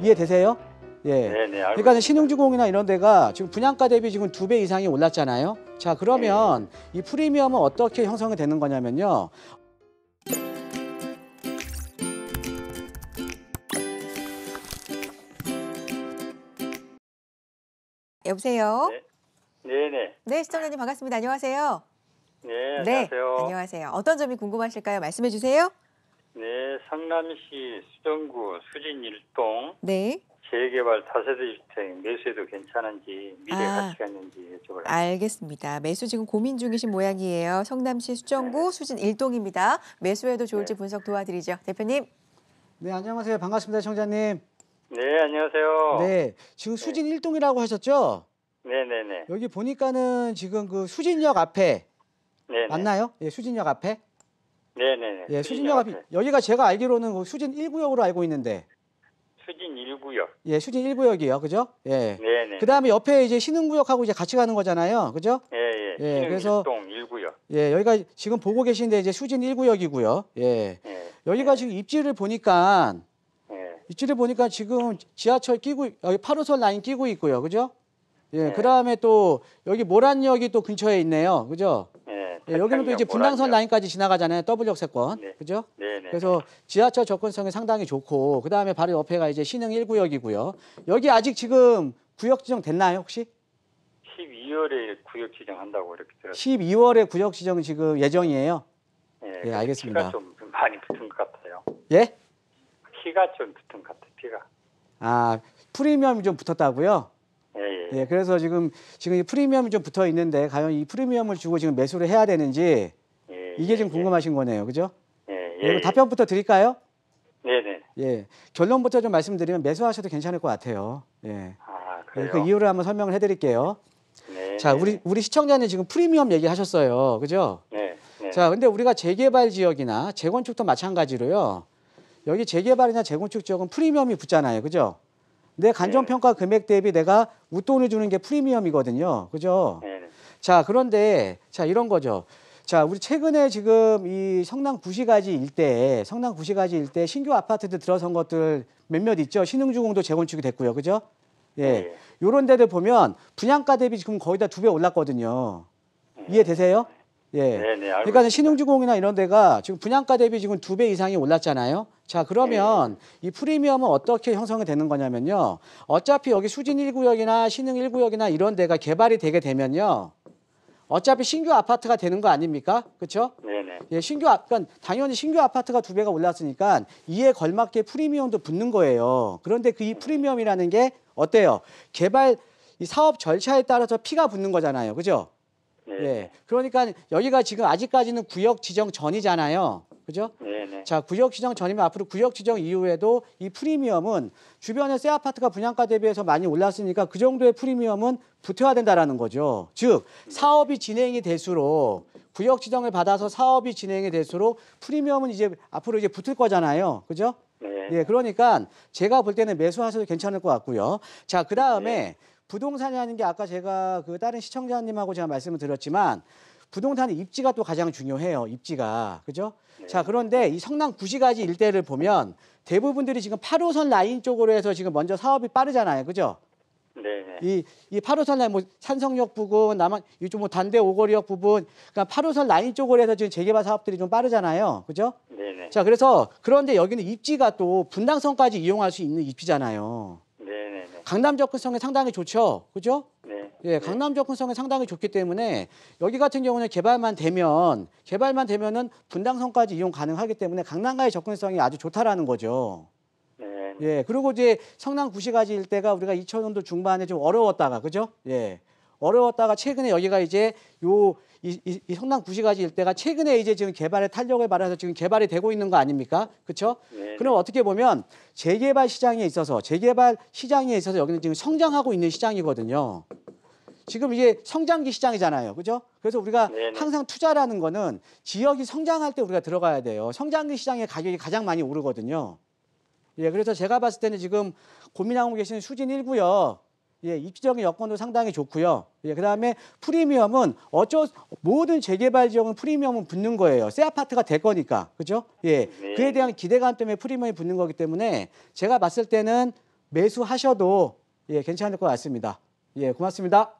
이해되세요? 예. 네네, 네, 그러니까 신흥주공이나 이런 데가 지금 분양가 대비 지금 두 배 이상이 올랐잖아요. 자, 그러면 네. 이 프리미엄은 어떻게 형성이 되는 거냐면요. 여보세요? 네. 네 네, 네 시청자님 반갑습니다. 안녕하세요. 네, 네 안녕하세요. 네, 안녕하세요. 어떤 점이 궁금하실까요? 말씀해 주세요. 네, 성남시 수정구 수진 일동 네. 재개발 다세대 주택 매수해도 괜찮은지 미래 아, 가치가 있는지 여쭤보라. 알겠습니다. 매수 지금 고민 중이신 모양이에요. 성남시 수정구 네. 수진 일동입니다 매수해도 좋을지 네. 분석 도와드리죠. 대표님. 네, 안녕하세요. 반갑습니다. 청자님. 네, 안녕하세요. 네, 지금 수진 네. 일동이라고 하셨죠? 네, 네, 네. 여기 보니까는 지금 그 수진역 앞에 네네. 네. 맞나요? 예, 수진역 앞에. 네네. 예, 수진역 앞이 여기가 제가 알기로는 그 수진 1구역으로 알고 있는데. 수진 1구역. 예, 수진 1구역이요. 그죠? 예. 네네. 그다음에 옆에 이제 신흥구역하고 이제 같이 가는 거잖아요. 그죠? 예, 예. 예 그래서 동 1구역. 예, 여기가 지금 보고 계신데 이제 수진 1구역이고요. 예. 예. 여기가 예. 지금 입지를 보니까 예. 입지를 보니까 지금 지하철 끼고 여기 8호선 라인 끼고 있고요. 그죠? 예, 예. 그다음에 또 여기 모란역이 또 근처에 있네요. 그죠? 네, 여기는 또 이제 분당선 라인까지 지나가잖아요. W역세권. 네. 그죠? 네, 네. 그래서 네. 지하철 접근성이 상당히 좋고 그다음에 바로 옆에가 이제 신흥 1구역이고요. 여기 아직 지금 구역 지정 됐나요, 혹시? 12월에 구역 지정한다고 이렇게 들었어요. 12월에 구역 지정 지금 예정이에요. 네, 예, 알겠습니다. 좀, 좀 많이 붙은 것 같아요. 예? 피가 좀 붙은 것 같아요. 피가. 아 프리미엄이 좀 붙었다고요? 예, 그래서 지금 지금 이 프리미엄이 좀 붙어 있는데 과연 이 프리미엄을 주고 지금 매수를 해야 되는지 예, 이게 지금 예, 예. 궁금하신 거네요, 그죠? 예, 예, 예 답변부터 드릴까요? 네, 네. 예, 결론부터 좀 말씀드리면 매수하셔도 괜찮을 것 같아요. 예. 아, 그 그래요? 그 이유를 한번 설명을 해드릴게요. 네. 자, 네. 우리 우리 시청자는 지금 프리미엄 얘기하셨어요, 그죠? 네, 네. 자, 근데 우리가 재개발 지역이나 재건축도 마찬가지로요. 여기 재개발이나 재건축 지역은 프리미엄이 붙잖아요, 그죠? 내 간접평가 네. 금액 대비 내가 웃돈을 주는 게 프리미엄이거든요. 그죠? 네, 네. 자, 그런데 자, 이런 거죠. 자, 우리 최근에 지금 이 성남 구시가지 일대에 성남 구시가지 일대에 신규 아파트들 들어선 것들 몇몇 있죠. 신흥주공도 재건축이 됐고요. 그죠? 예. 요런 데들 보면 분양가 대비 지금 거의 다 두 배 올랐거든요. 이해되세요? 예. 네네, 그러니까 신흥주공이나 이런 데가 지금 분양가 대비 지금 두 배 이상이 올랐잖아요. 자, 그러면 네. 이 프리미엄은 어떻게 형성이 되는 거냐면요. 어차피 여기 수진 1구역이나 신흥 1구역이나 이런 데가 개발이 되게 되면요. 어차피 신규 아파트가 되는 거 아닙니까? 그렇죠? 네네. 예, 신규 아, 그러니까 당연히 신규 아파트가 두 배가 올랐으니까 이에 걸맞게 프리미엄도 붙는 거예요. 그런데 그이 음. 프리미엄이라는 게 어때요? 개발 이 사업 절차에 따라서 피가 붙는 거잖아요. 그죠? 네. 예. 그러니까 여기가 지금 아직까지는 구역 지정 전이잖아요. 그죠? 네네. 자, 구역 지정 전이면 앞으로 구역 지정 이후에도 이 프리미엄은 주변의 새 아파트가 분양가 대비해서 많이 올랐으니까 그 정도의 프리미엄은 붙여야 된다라는 거죠. 즉, 사업이 진행이 될수록 구역 지정을 받아서 사업이 진행이 될수록 프리미엄은 이제 앞으로 이제 붙을 거잖아요. 그죠? 네. 예, 그러니까 제가 볼 때는 매수하셔도 괜찮을 것 같고요. 자, 그 다음에 네. 부동산이라는 게 아까 제가 그 다른 시청자님하고 제가 말씀을 드렸지만 부동산의 입지가 또 가장 중요해요. 입지가. 그죠? 네. 자, 그런데 이 성남 구시가지 일대를 보면 대부분들이 지금 8호선 라인 쪽으로 해서 지금 먼저 사업이 빠르잖아요. 그죠? 네. 이, 이 8호선 라인, 뭐 산성역 부근, 남한, 이쪽 뭐 단대 오거리역 부분, 그러니까 8호선 라인 쪽으로 해서 지금 재개발 사업들이 좀 빠르잖아요. 그죠? 네, 네. 자, 그래서 그런데 여기는 입지가 또 분당선까지 이용할 수 있는 입지잖아요. 강남 접근성에 상당히 좋죠. 그죠? 네. 예, 네. 강남 접근성에 상당히 좋기 때문에 여기 같은 경우는 개발만 되면 개발만 되면은 분당선까지 이용 가능하기 때문에 강남과의 접근성이 아주 좋다라는 거죠. 네. 예, 그리고 이제 성남 구시가지 일대가 우리가 2000년도 중반에 좀 어려웠다가 그죠? 예. 어려웠다가 최근에 여기가 이제 요 이, 이, 이 성남 구시가지 일대가 최근에 이제 지금 개발에 탄력을 받아서 지금 개발이 되고 있는 거 아닙니까? 그렇죠? 네. 그럼 어떻게 보면 재개발 시장에 있어서 재개발 시장에 있어서 여기는 지금 성장하고 있는 시장이거든요. 지금 이게 성장기 시장이잖아요. 그죠? 그래서 우리가 네네. 네. 항상 투자라는 거는 지역이 성장할 때 우리가 들어가야 돼요. 성장기 시장의 가격이 가장 많이 오르거든요. 예, 그래서 제가 봤을 때는 지금 고민하고 계시는 수진 1구역 예, 입지적인 여건도 상당히 좋고요. 예, 그다음에 프리미엄은 어쩌 모든 재개발 지역은 프리미엄은 붙는 거예요. 새 아파트가 될 거니까. 그죠? 렇 예. 네. 그에 대한 기대감 때문에 프리미엄이 붙는 거기 때문에 제가 봤을 때는 매수하셔도 예, 괜찮을 것 같습니다. 예, 고맙습니다.